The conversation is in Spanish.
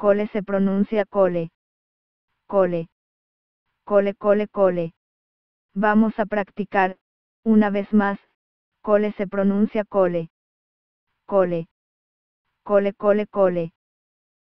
Cole se pronuncia cole. Cole. Cole, cole, cole. Vamos a practicar, una vez más, cole se pronuncia cole. Cole. Cole, cole, cole.